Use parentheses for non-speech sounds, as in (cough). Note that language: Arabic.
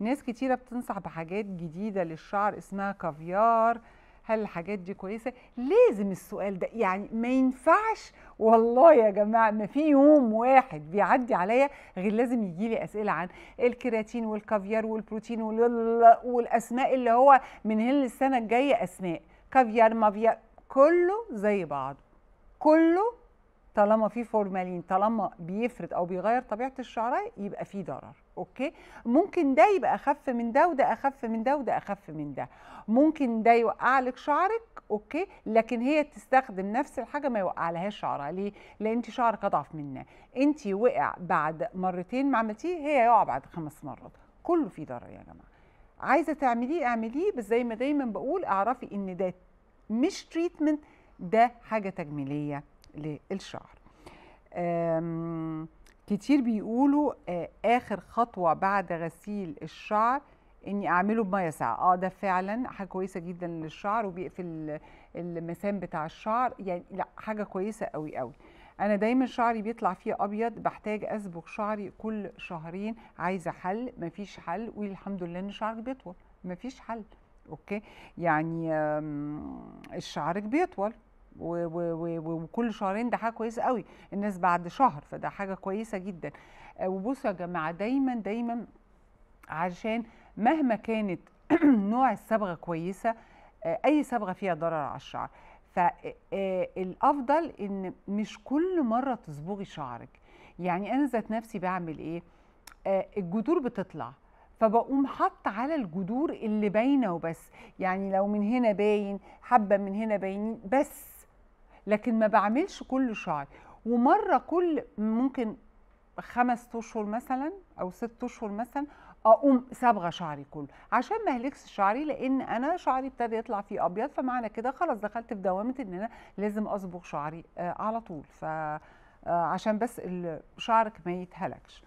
ناس كتيره بتنصح بحاجات جديده للشعر اسمها كافيار هل الحاجات دي كويسه لازم السؤال ده يعني ما ينفعش والله يا جماعه ما في يوم واحد بيعدي عليا غير لازم يجي لي اسئله عن الكرياتين والكافيار والبروتين والاسماء اللي هو من هل السنه الجايه اسماء كافيار مافيار كله زي بعض كله طالما في فورمالين طالما بيفرد او بيغير طبيعه الشعر يبقى في ضرر اوكي ممكن ده يبقى اخف من ده وده اخف من ده وده اخف من ده ممكن ده يوقع لك شعرك اوكي لكن هي تستخدم نفس الحاجه ما يوقعلهاش شعرها ليه لان انت شعرك اضعف منها انت وقع بعد مرتين ما عملتيه هي يقع بعد خمس مرات كله في ضرر يا جماعه عايزه تعمليه اعمليه بس زي ما دايما بقول اعرفي ان ده مش تريتمنت ده حاجه تجميليه للشعر كتير بيقولوا آه، اخر خطوه بعد غسيل الشعر اني اعمله بميه ساقعه اه ده فعلا حاجه كويسه جدا للشعر وبيقفل المسام بتاع الشعر يعني لا حاجه كويسه قوي قوي انا دايما شعري بيطلع فيه ابيض بحتاج اسبغ شعري كل شهرين عايزه حل مفيش حل والحمد لله ان شعرك بيطول مفيش حل اوكي يعني شعرك بيطول وكل شهرين ده حاجه كويسه قوي الناس بعد شهر فده حاجه كويسه جدا آه، وبصوا يا جماعه دايما دايما عشان مهما كانت (clears throat) نوع الصبغه كويسه آه، اي صبغه فيها ضرر على الشعر فالافضل آه، ان مش كل مره تصبغي شعرك يعني انا ذات نفسي بعمل ايه الجذور بتطلع فبقوم حط على الجذور اللي باينه وبس يعني لو من هنا باين حبه من هنا باينين بس لكن ما بعملش كل شهر ومره كل ممكن خمس اشهر مثلا او ست اشهر مثلا اقوم صبغه شعري كله عشان ما اهلكش شعري لان انا شعري ابتدى يطلع فيه ابيض فمعنى كده خلاص دخلت في دوامه ان انا لازم اصبغ شعري آه، على طول ف آه، عشان بس شعرك ما يتهلكش